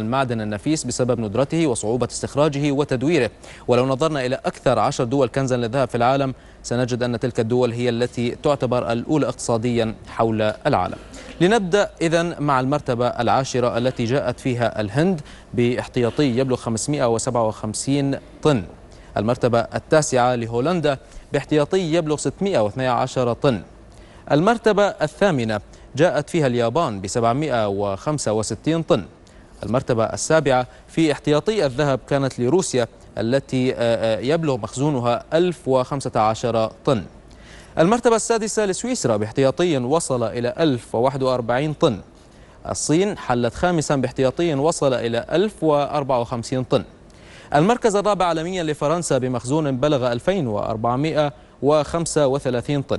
المعدن النفيس بسبب ندرته وصعوبة استخراجه وتدويره ولو نظرنا إلى أكثر عشر دول كنزا للذهب في العالم سنجد أن تلك الدول هي التي تعتبر الأولى اقتصاديا حول العالم لنبدأ إذا مع المرتبة العاشرة التي جاءت فيها الهند باحتياطي يبلغ 557 طن المرتبة التاسعة لهولندا باحتياطي يبلغ 612 طن المرتبة الثامنة جاءت فيها اليابان ب 765 طن المرتبة السابعة في احتياطي الذهب كانت لروسيا التي آه، آه، يبلغ مخزونها 1015 طن المرتبة السادسة لسويسرا باحتياطي وصل إلى 1041 طن الصين حلت خامسا باحتياطي وصل إلى 1054 طن المركز الرابع عالميا لفرنسا بمخزون بلغ 2435 طن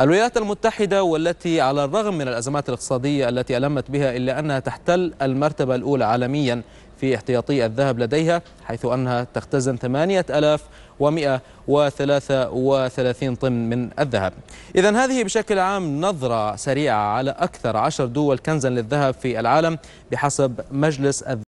الولايات المتحدة والتي على الرغم من الأزمات الاقتصادية التي ألمت بها إلا أنها تحتل المرتبة الأولى عالميا في احتياطي الذهب لديها حيث أنها تختزن 8133 طن من الذهب إذا هذه بشكل عام نظرة سريعة على أكثر عشر دول كنزا للذهب في العالم بحسب مجلس الذهب